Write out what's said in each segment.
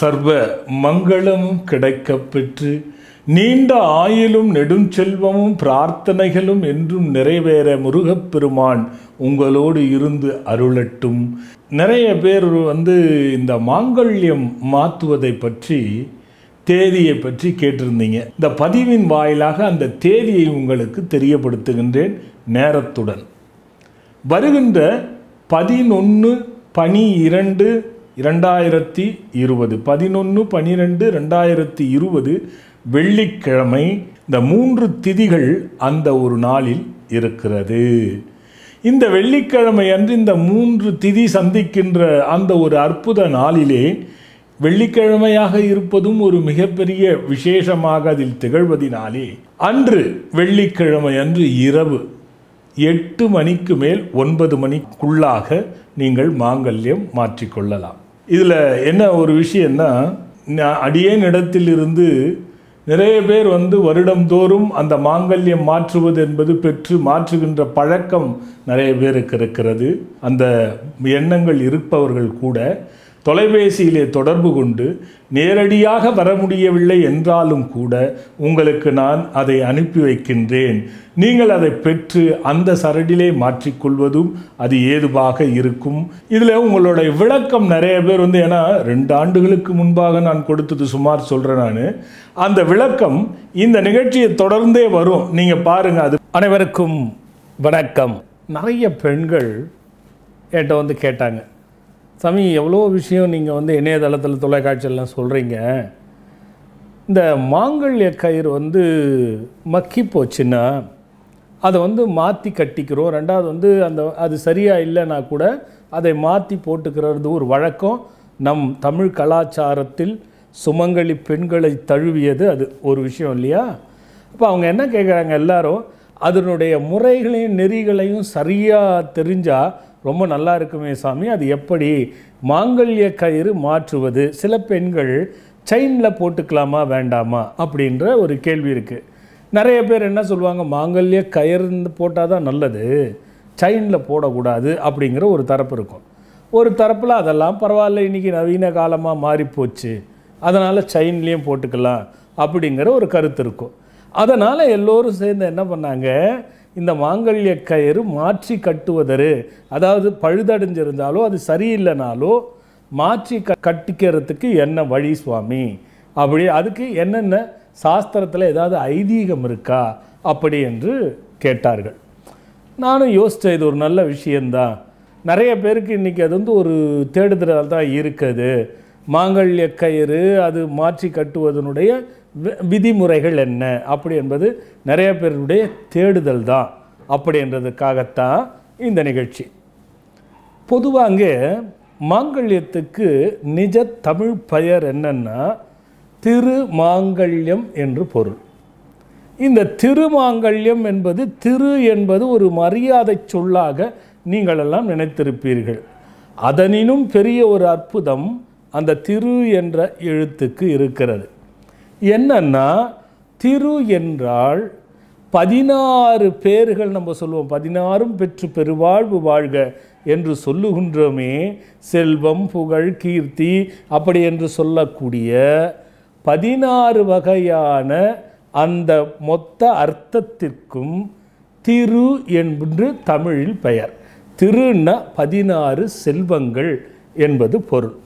சர்வ மங்களமும் கிடைக்கப்பெற்று நீண்ட ஆயிலும் நெடுஞ்செல்வமும் பிரார்த்தனைகளும் என்றும் நிறைவேற முருகப்பெருமான் உங்களோடு இருந்து அருளட்டும் நிறைய பேர் வந்து இந்த மாங்கல்யம் மாற்றுவதை பற்றி தேதியை பற்றி கேட்டிருந்தீங்க இந்த பதிவின் வாயிலாக அந்த தேதியை உங்களுக்கு தெரியப்படுத்துகின்றேன் நேரத்துடன் வருகின்ற பதினொன்று பனி இரண்டு இரண்டாயிரத்தி இருபது பதினொன்று பனிரெண்டு ரெண்டாயிரத்தி இருபது வெள்ளிக்கிழமை இந்த மூன்று திதிகள் அந்த ஒரு நாளில் இருக்கிறது இந்த வெள்ளிக்கிழமை அன்று இந்த மூன்று திதி சந்திக்கின்ற அந்த ஒரு அற்புத நாளிலே வெள்ளிக்கிழமையாக இருப்பதும் ஒரு மிகப்பெரிய விசேஷமாக அதில் திகழ்வதினாலே அன்று வெள்ளிக்கிழமை அன்று இரவு எட்டு மணிக்கு மேல் ஒன்பது மணிக்குள்ளாக நீங்கள் மாங்கல்யம் மாற்றிக்கொள்ளலாம் இதில் என்ன ஒரு விஷயம்னா அடியேன் இருந்து நிறைய பேர் வந்து வருடந்தோறும் அந்த மாங்கல்யம் மாற்றுவது என்பது பெற்று மாற்றுகின்ற பழக்கம் நிறைய பேருக்கு இருக்கிறது அந்த எண்ணங்கள் இருப்பவர்கள் கூட தொலைபேசியிலே தொடர்பு கொண்டு நேரடியாக வர முடியவில்லை என்றாலும் கூட உங்களுக்கு நான் அதை அனுப்பி வைக்கின்றேன் நீங்கள் அதை பெற்று அந்த சரடிலே மாற்றிக்கொள்வதும் அது ஏதுவாக இருக்கும் இதில் உங்களுடைய விளக்கம் நிறைய பேர் வந்து ஏன்னா ரெண்டு ஆண்டுகளுக்கு முன்பாக நான் கொடுத்தது சுமார் சொல்கிறேன் நான் அந்த விளக்கம் இந்த நிகழ்ச்சியை தொடர்ந்தே வரும் நீங்கள் பாருங்கள் அது அனைவருக்கும் வணக்கம் நிறைய பெண்கள் என்கிட்ட வந்து கேட்டாங்க சாமி எவ்வளோ விஷயம் நீங்கள் வந்து இணையதளத்தில் தொலைக்காட்சியெல்லாம் சொல்கிறீங்க இந்த மாங்கல்ய கயிறு வந்து மக்கி போச்சுன்னா அதை வந்து மாற்றி கட்டிக்கிறோம் ரெண்டாவது வந்து அந்த அது சரியாக இல்லைன்னா கூட அதை மாற்றி போட்டுக்கிறது ஒரு வழக்கம் நம் தமிழ் கலாச்சாரத்தில் சுமங்கலி பெண்களை தழுவியது அது ஒரு விஷயம் இல்லையா அப்போ அவங்க என்ன கேட்குறாங்க எல்லாரும் அதனுடைய முறைகளையும் நெறிகளையும் சரியாக தெரிஞ்சால் ரொம்ப நல்லா இருக்குமே சாமி அது எப்படி மாங்கல்ய கயிறு மாற்றுவது சில பெண்கள் செயினில் போட்டுக்கலாமா வேண்டாமா அப்படின்ற ஒரு கேள்வி இருக்குது நிறைய பேர் என்ன சொல்லுவாங்க மாங்கல்ய கயிறு போட்டால் தான் நல்லது செயினில் போடக்கூடாது அப்படிங்கிற ஒரு தரப்பு இருக்கும் ஒரு தரப்பில் அதெல்லாம் பரவாயில்ல இன்றைக்கி நவீன காலமாக மாறிப்போச்சு அதனால் செயின்லேயும் போட்டுக்கலாம் அப்படிங்கிற ஒரு கருத்து இருக்கும் அதனால் எல்லோரும் சேர்ந்து என்ன பண்ணாங்க இந்த மாங்கல்ய கயிறு மாற்றி கட்டுவதரு அதாவது பழுதடைஞ்சிருந்தாலோ அது சரியில்லைனாலோ மாற்றி க கட்டிக்கிறதுக்கு என்ன வழி சுவாமி அப்படி அதுக்கு என்னென்ன சாஸ்திரத்தில் ஏதாவது ஐதீகம் இருக்கா அப்படி என்று கேட்டார்கள் நானும் யோசித்த இது ஒரு நல்ல விஷயந்தான் நிறைய பேருக்கு இன்றைக்கி அது வந்து ஒரு தேடுதலால் தான் இருக்குது மாங்கல்ய கயிறு அது மாற்றி கட்டுவதனுடைய விதிமுறைகள் என்ன அப்படி என்பது நிறைய பேருடைய தேடுதல் தான் அப்படின்றதுக்காகத்தான் இந்த நிகழ்ச்சி பொதுவாங்க மாங்கல்யத்துக்கு நிஜ தமிழ் பெயர் என்னென்னா திரு மாங்கல்யம் என்று பொருள் இந்த திருமாங்கல்யம் என்பது திரு என்பது ஒரு மரியாதை சொல்லாக நீங்களெல்லாம் நினைத்திருப்பீர்கள் அதனினும் பெரிய ஒரு அற்புதம் அந்த திரு என்ற எழுத்துக்கு இருக்கிறது என்னன்னா திரு என்றால் பதினாறு பேர்கள் நம்ம சொல்லுவோம் பதினாறும் பெற்று பெருவாழ்வு வாழ்க என்று சொல்லுகின்றோமே செல்வம் புகழ் கீர்த்தி அப்படி என்று சொல்லக்கூடிய பதினாறு வகையான அந்த மொத்த அர்த்தத்திற்கும் திரு என்று தமிழில் பெயர் திருன்னா பதினாறு செல்வங்கள் என்பது பொருள்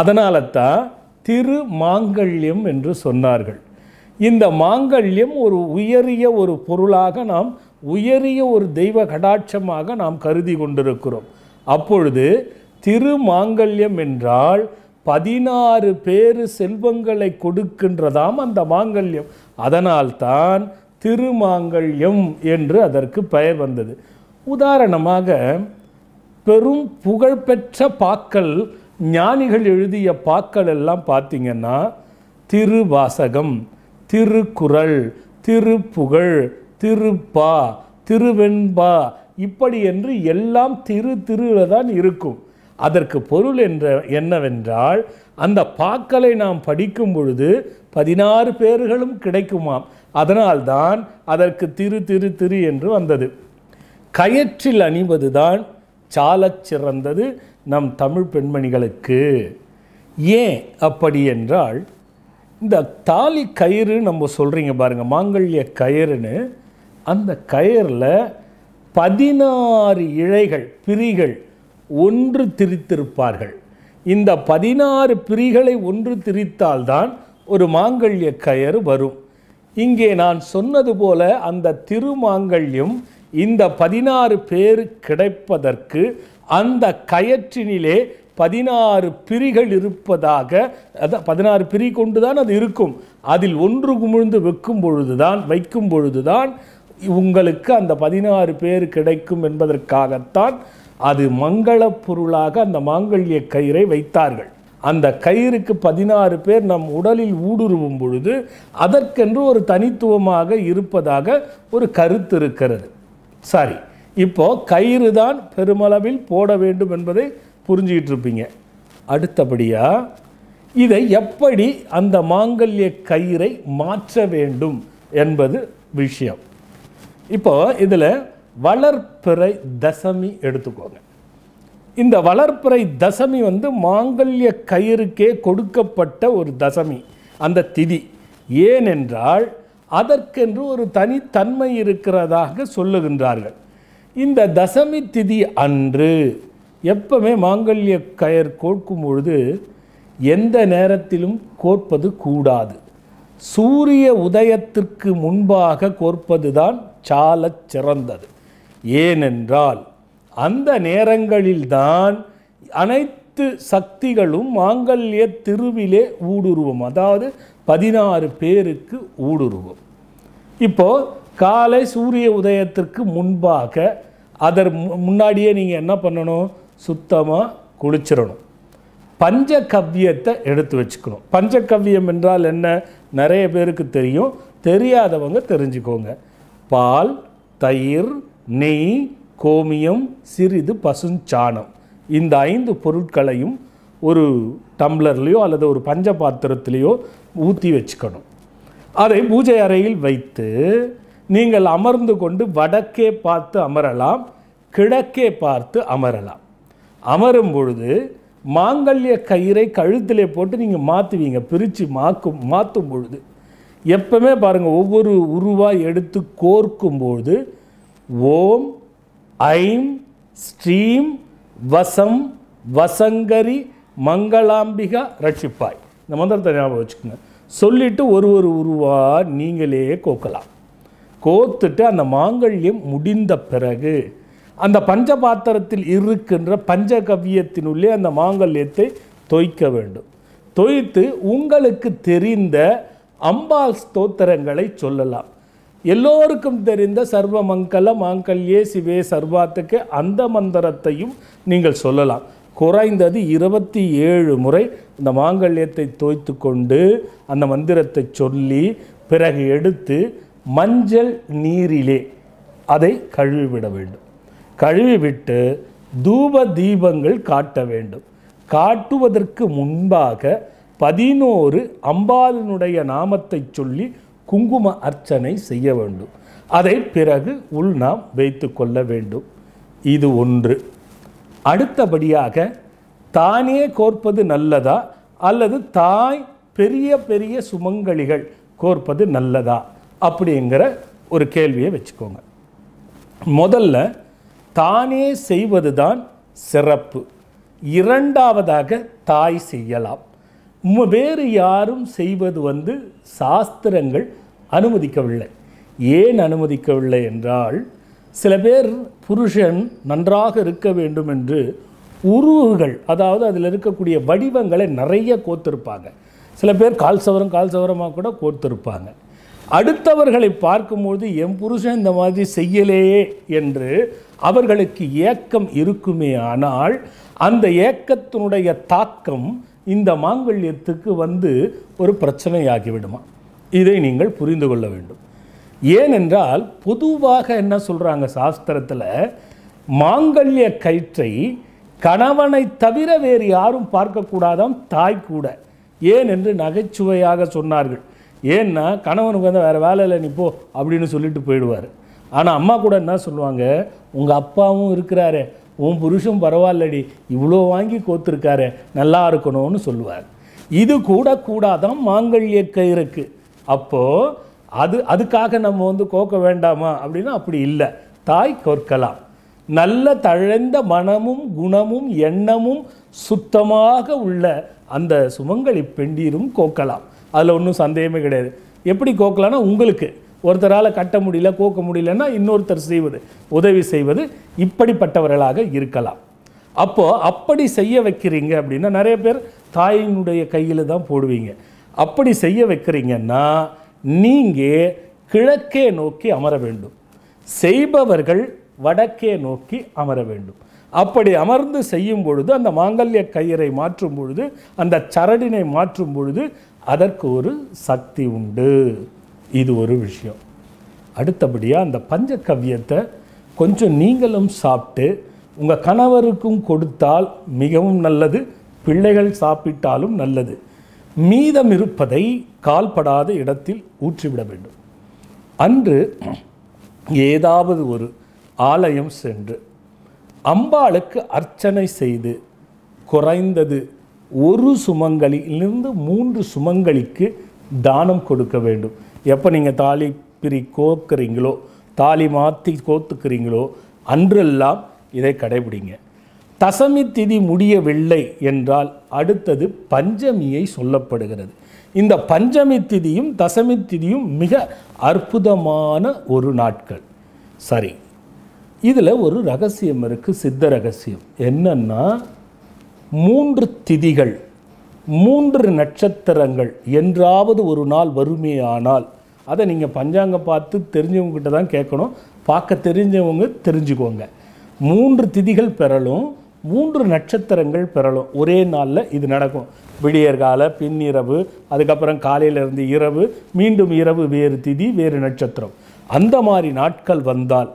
அதனால தான் திரு மாங்கல்யம் என்று சொன்னார்கள் இந்த மாங்கல்யம் ஒரு உயரிய ஒரு பொருளாக நாம் உயரிய ஒரு தெய்வ கடாட்சமாக நாம் கருதி கொண்டிருக்கிறோம் அப்பொழுது திரு மாங்கல்யம் என்றால் பதினாறு பேர் செல்வங்களை கொடுக்கின்றதாம் அந்த மாங்கல்யம் அதனால்தான் திருமாங்கல்யம் என்று அதற்கு பெயர் வந்தது உதாரணமாக பெரும் புகழ்பெற்ற பாக்கள் ஞானிகள் எழுதிய பாக்கள் எல்லாம் பார்த்திங்கன்னா திருவாசகம் திருக்குறள் திருப்புகழ் திருப்பா திருவெண்பா இப்படி என்று எல்லாம் திரு திருவில் தான் இருக்கும் அதற்கு பொருள் என்ற என்னவென்றால் அந்த பாக்களை நாம் படிக்கும் பொழுது பதினாறு பேர்களும் கிடைக்குமாம் அதனால்தான் அதற்கு திரு திரு திரு என்று வந்தது கயற்றில் அணிவதுதான் சாலச் சிறந்தது நம் தமிழ் பெண்மணிகளுக்கு ஏன் அப்படி என்றால் இந்த தாலி கயிறு நம்ம சொல்கிறீங்க பாருங்கள் மாங்கல்ய கயிறுன்னு அந்த கயிறில் பதினாறு இழைகள் பிரிகள் ஒன்று திரித்திருப்பார்கள் இந்த பதினாறு பிரிகளை ஒன்று திரித்தால்தான் ஒரு மாங்கல்ய கயறு வரும் இங்கே நான் சொன்னது போல அந்த திருமாங்கல்யம் இந்த பதினாறு பேர் கிடைப்பதற்கு அந்த கயற்றினிலே பதினாறு பிரிகள் இருப்பதாக அதான் பதினாறு பிரி கொண்டு தான் அது இருக்கும் அதில் ஒன்று குமிழ்ந்து வைக்கும் பொழுதுதான் வைக்கும் பொழுதுதான் உங்களுக்கு அந்த பதினாறு பேர் கிடைக்கும் என்பதற்காகத்தான் அது மங்களப் பொருளாக அந்த மாங்கல்ய கயிறை வைத்தார்கள் அந்த கயிறுக்கு பதினாறு பேர் நம் உடலில் ஊடுருவும் பொழுது அதற்கென்று ஒரு தனித்துவமாக இருப்பதாக ஒரு கருத்து இருக்கிறது சாரி இப்போது கயிறு தான் பெருமளவில் போட வேண்டும் என்பதை புரிஞ்சுக்கிட்டு இருப்பீங்க அடுத்தபடியாக இதை எப்படி அந்த மாங்கல்ய கயிறை மாற்ற வேண்டும் என்பது விஷயம் இப்போது இதில் வளர்ப்பிறை தசமி எடுத்துக்கோங்க இந்த வளர்ப்பிறை தசமி வந்து மாங்கல்ய கயிறுக்கே கொடுக்கப்பட்ட ஒரு தசமி அந்த திதி ஏனென்றால் அதற்கென்று ஒரு தனித்தன்மை இருக்கிறதாக சொல்லுகின்றார்கள் இந்த தசமி திதி அன்று எப்பவுமே மாங்கல்ய கயர் கோர்க்கும் பொழுது எந்த நேரத்திலும் கோர்ப்பது கூடாது சூரிய உதயத்திற்கு முன்பாக கோர்ப்பது தான் சால சிறந்தது ஏனென்றால் அந்த நேரங்களில்தான் அனைத்து சக்திகளும் மாங்கல்ய திருவிலே ஊடுருவம் அதாவது பதினாறு பேருக்கு ஊடுருவோம் இப்போது காலை சூரிய உதயத்திற்கு முன்பாக அதர் முன்னாடியே நீங்கள் என்ன பண்ணணும் சுத்தமாக குளிச்சிடணும் பஞ்சகவ்யத்தை எடுத்து வச்சுக்கணும் பஞ்சகவ்யம் என்றால் என்ன நிறைய பேருக்கு தெரியும் தெரியாதவங்க தெரிஞ்சுக்கோங்க பால் தயிர் நெய் கோமியம் சிறிது பசுஞ்சாணம் இந்த ஐந்து பொருட்களையும் ஒரு டம்ளர்லேயோ அல்லது ஒரு பஞ்ச பாத்திரத்திலேயோ ஊற்றி வச்சுக்கணும் அதை பூஜை அறையில் வைத்து நீங்கள் அமர்ந்து கொண்டு வடக்கே பார்த்து அமரலாம் கிழக்கே பார்த்து அமரலாம் அமரும் பொழுது மாங்கல்ய கயிறை கழுத்திலே போட்டு நீங்கள் மாற்றுவீங்க பிரித்து மாக்கும் மாற்றும் பொழுது எப்பவுமே பாருங்கள் ஒவ்வொரு உருவாக எடுத்து கோர்க்கும்பொழுது ஓம் ஐம் ஸ்ரீம் வசம் வசங்கரி மங்களாம்பிகா ரட்சிப்பாய் இந்த மந்திரத்தை ஞாபகம் வச்சுக்கோங்க சொல்லிவிட்டு ஒரு ஒரு உருவாக நீங்களே கோக்கலாம் கோத்துட்டு அந்த மாங்கல்யம் முடிந்த பிறகு அந்த பஞ்ச பாத்திரத்தில் இருக்கின்ற பஞ்சகவியத்தினுள்ளே அந்த மாங்கல்யத்தை தொய்க்க வேண்டும் தொய்த்து உங்களுக்கு தெரிந்த அம்பாள் ஸ்தோத்திரங்களை சொல்லலாம் எல்லோருக்கும் தெரிந்த சர்வ மங்கல மாங்கல்யே சிவே சர்வாத்துக்கு அந்த மந்திரத்தையும் நீங்கள் சொல்லலாம் குறைந்தது இருபத்தி ஏழு முறை இந்த மாங்கல்யத்தை தோய்த்து கொண்டு அந்த மந்திரத்தை சொல்லி பிறகு எடுத்து மஞ்சள் நீரிலே அதை கழுவிவிட வேண்டும் கழுவிவிட்டு தூப தீபங்கள் காட்ட வேண்டும் காட்டுவதற்கு முன்பாக பதினோரு அம்பாலினுடைய நாமத்தை சொல்லி குங்கும அர்ச்சனை செய்ய வேண்டும் அதை பிறகு உள் நாம் வைத்து கொள்ள வேண்டும் இது ஒன்று அடுத்தபடியாக தானே கோர்ப்பது நல்லதா அல்லது தாய் பெரிய பெரிய சுமங்கலிகள் கோர்ப்பது நல்லதா அப்படிங்கிற ஒரு கேள்வியை வச்சுக்கோங்க முதல்ல தானே செய்வது தான் சிறப்பு இரண்டாவதாக தாய் செய்யலாம் வேறு யாரும் செய்வது வந்து சாஸ்திரங்கள் அனுமதிக்கவில்லை ஏன் அனுமதிக்கவில்லை என்றால் சில பேர் புருஷன் நன்றாக இருக்க வேண்டும் என்று உருவுகள் அதாவது அதில் இருக்கக்கூடிய வடிவங்களை நிறைய கோத்திருப்பாங்க சில பேர் கால் சவரம் கால் சவரமாக கூட கோத்திருப்பாங்க அடுத்தவர்களை பார்க்கும்போது என் புருஷன் இந்த மாதிரி செய்யலையே என்று அவர்களுக்கு ஏக்கம் இருக்குமே ஆனால் அந்த ஏக்கத்தினுடைய தாக்கம் இந்த மாங்கல்யத்துக்கு வந்து ஒரு பிரச்சனையாகிவிடுமா இதை நீங்கள் புரிந்து கொள்ள வேண்டும் ஏனென்றால் பொதுவாக என்ன சொல்கிறாங்க சாஸ்திரத்தில் மாங்கல்ய கயிற்றை கணவனை தவிர வேறு யாரும் பார்க்கக்கூடாதாம் தாய் கூட ஏன் என்று நகைச்சுவையாக சொன்னார்கள் ஏன்னா கணவனுக்கு வந்து வேறு வேலையில் இல்லை போ அப்படின்னு சொல்லிட்டு போயிடுவார் ஆனால் அம்மா கூட என்ன சொல்லுவாங்க உங்கள் அப்பாவும் இருக்கிறாரு உன் புருஷும் பரவாயில்லடி இவ்வளோ வாங்கி கோத்துருக்காரு நல்லா இருக்கணும்னு சொல்லுவார் இது கூட கூடாதான் மாங்கல்ய கயிறுக்கு அப்போது அது அதுக்காக நம்ம வந்து கோக்க வேண்டாமா அப்படின்னா அப்படி இல்லை தாய் கோர்க்கலாம் நல்ல தழைந்த மனமும் குணமும் எண்ணமும் சுத்தமாக உள்ள அந்த சுமங்கலி பெண்டீரும் கோக்கலாம் அதில் ஒன்றும் சந்தேகமே கிடையாது எப்படி கோக்கலாம்னா உங்களுக்கு ஒருத்தரால் கட்ட முடியல கோக்க முடியலன்னா இன்னொருத்தர் செய்வது உதவி செய்வது இப்படிப்பட்டவர்களாக இருக்கலாம் அப்போது அப்படி செய்ய வைக்கிறீங்க அப்படின்னா நிறைய பேர் தாயினுடைய கையில் தான் போடுவீங்க அப்படி செய்ய வைக்கிறீங்கன்னா நீங்கள் கிழக்கே நோக்கி அமர வேண்டும் செய்பவர்கள் வடக்கே நோக்கி அமர வேண்டும் அப்படி அமர்ந்து செய்யும் பொழுது அந்த மாங்கல்ய கயிறை மாற்றும் பொழுது அந்த சரடினை மாற்றும் பொழுது அதற்கு ஒரு சக்தி உண்டு இது ஒரு விஷயம் அடுத்தபடியாக அந்த பஞ்சகவ்யத்தை கொஞ்சம் நீங்களும் சாப்பிட்டு உங்கள் கணவருக்கும் கொடுத்தால் மிகவும் நல்லது பிள்ளைகள் சாப்பிட்டாலும் நல்லது மீதம் இருப்பதை கால்படாத இடத்தில் ஊற்றிவிட வேண்டும் அன்று ஏதாவது ஒரு ஆலயம் சென்று அம்பாளுக்கு அர்ச்சனை செய்து குறைந்தது ஒரு சுமங்கலிலிருந்து மூன்று சுமங்கலிக்கு தானம் கொடுக்க வேண்டும் எப்போ நீங்கள் தாலி பிரி கோக்குறீங்களோ தாலி மாற்றி கோத்துக்கிறீங்களோ அன்றெல்லாம் இதை கடைபிடிங்க தசமி திதி முடியவில்லை என்றால் அடுத்தது பஞ்சமியை சொல்லப்படுகிறது இந்த பஞ்சமி திதியும் தசமி திதியும் மிக அற்புதமான ஒரு நாட்கள் சரி இதில் ஒரு ரகசியம் இருக்குது சித்த ரகசியம் என்னென்னா மூன்று திதிகள் மூன்று நட்சத்திரங்கள் என்றாவது ஒரு நாள் வருமே ஆனால் அதை நீங்கள் பஞ்சாங்கம் பார்த்து தெரிஞ்சவங்ககிட்ட தான் கேட்கணும் பார்க்க தெரிஞ்சவங்க தெரிஞ்சுக்கோங்க மூன்று திதிகள் பெறலும் மூன்று நட்சத்திரங்கள் பெறலும் ஒரே நாளில் இது நடக்கும் விடியற்கால பின்னிரவு அதுக்கப்புறம் காலையிலேருந்து இரவு மீண்டும் இரவு வேறு திதி வேறு நட்சத்திரம் அந்த மாதிரி நாட்கள் வந்தால்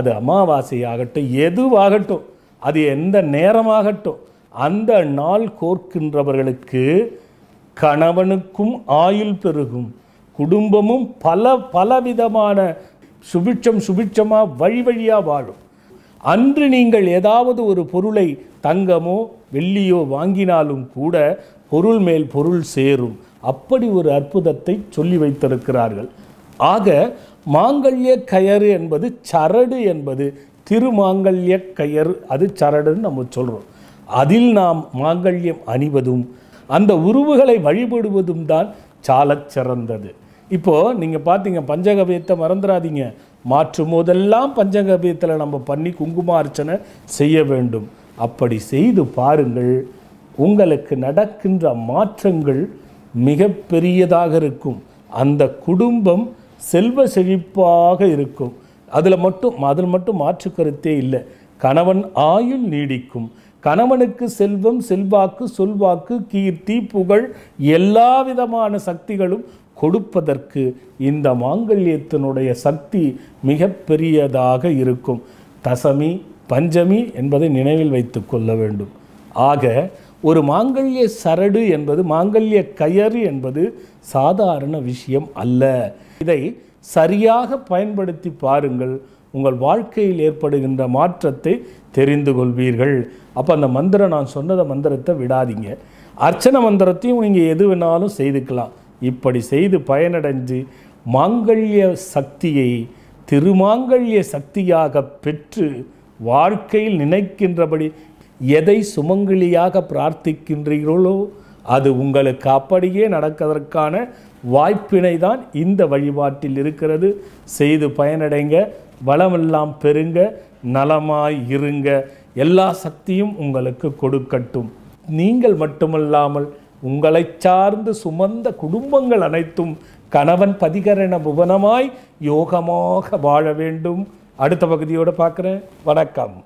அது அமாவாசை ஆகட்டும் எதுவாகட்டும் அது எந்த நேரமாகட்டும் அந்த நாள் கோர்க்கின்றவர்களுக்கு கணவனுக்கும் ஆயுள் பெருகும் குடும்பமும் பல பலவிதமான சுபிட்சம் சுபிட்சமாக வழி வழியாக வாழும் அன்று நீங்கள் ஏதாவது ஒரு பொருளை தங்கமோ வெள்ளியோ வாங்கினாலும் கூட பொருள் மேல் பொருள் சேரும் அப்படி ஒரு அற்புதத்தை சொல்லி வைத்திருக்கிறார்கள் ஆக மாங்கல்ய கயறு என்பது சரடு என்பது திருமாங்கல்ய கயறு அது சரடுன்னு நம்ம சொல்கிறோம் அதில் நாம் மாங்கல்யம் அணிவதும் அந்த உருவுகளை வழிபடுவதும் தான் சாலச் சிறந்தது இப்போது நீங்கள் பார்த்தீங்க பஞ்சகவியத்தை மறந்துடாதீங்க மாற்றும் போதெல்லாம் பஞ்சகவியத்தில் நம்ம பண்ணி குங்கும அர்ச்சனை செய்ய வேண்டும் அப்படி செய்து பாருங்கள் உங்களுக்கு நடக்கின்ற மாற்றங்கள் மிக பெரியதாக இருக்கும் அந்த குடும்பம் செல்வ செழிப்பாக இருக்கும் அதில் மட்டும் அதில் மட்டும் மாற்று கருத்தே இல்லை கணவன் ஆயுள் நீடிக்கும் கணவனுக்கு செல்வம் செல்வாக்கு சொல்வாக்கு கீர்த்தி புகழ் எல்லா விதமான சக்திகளும் கொடுப்பதற்கு இந்த மாங்கல்யத்தினுடைய சக்தி மிக பெரியதாக இருக்கும் தசமி பஞ்சமி என்பதை நினைவில் வைத்து கொள்ள வேண்டும் ஆக ஒரு மாங்கல்ய சரடு என்பது மாங்கல்ய கயறு என்பது சாதாரண விஷயம் அல்ல இதை சரியாக பயன்படுத்தி பாருங்கள் உங்கள் வாழ்க்கையில் ஏற்படுகின்ற மாற்றத்தை தெரிந்து கொள்வீர்கள் அப்போ அந்த மந்திரம் நான் சொன்னதை மந்திரத்தை விடாதீங்க அர்ச்சனை மந்திரத்தையும் நீங்கள் எது வேணாலும் செய்துக்கலாம் இப்படி செய்து பயனடைஞ்சு மாங்கல்ய சக்தியை திருமாங்கல்ய சக்தியாக பெற்று வாழ்க்கையில் நினைக்கின்றபடி எதை சுமங்கலியாக பிரார்த்திக்கின்றீர்களோ அது உங்களுக்கு அப்படியே நடக்கதற்கான வாய்ப்பினை தான் இந்த வழிபாட்டில் இருக்கிறது செய்து பயனடைங்க வளமெல்லாம் பெருங்க நலமாய் இருங்க எல்லா சக்தியும் உங்களுக்கு கொடுக்கட்டும் நீங்கள் மட்டுமல்லாமல் உங்களை சார்ந்து சுமந்த குடும்பங்கள் அனைத்தும் கணவன் பதிகரண புவனமாய் யோகமாக வாழ வேண்டும் அடுத்த பகுதியோடு பார்க்குறேன் வணக்கம்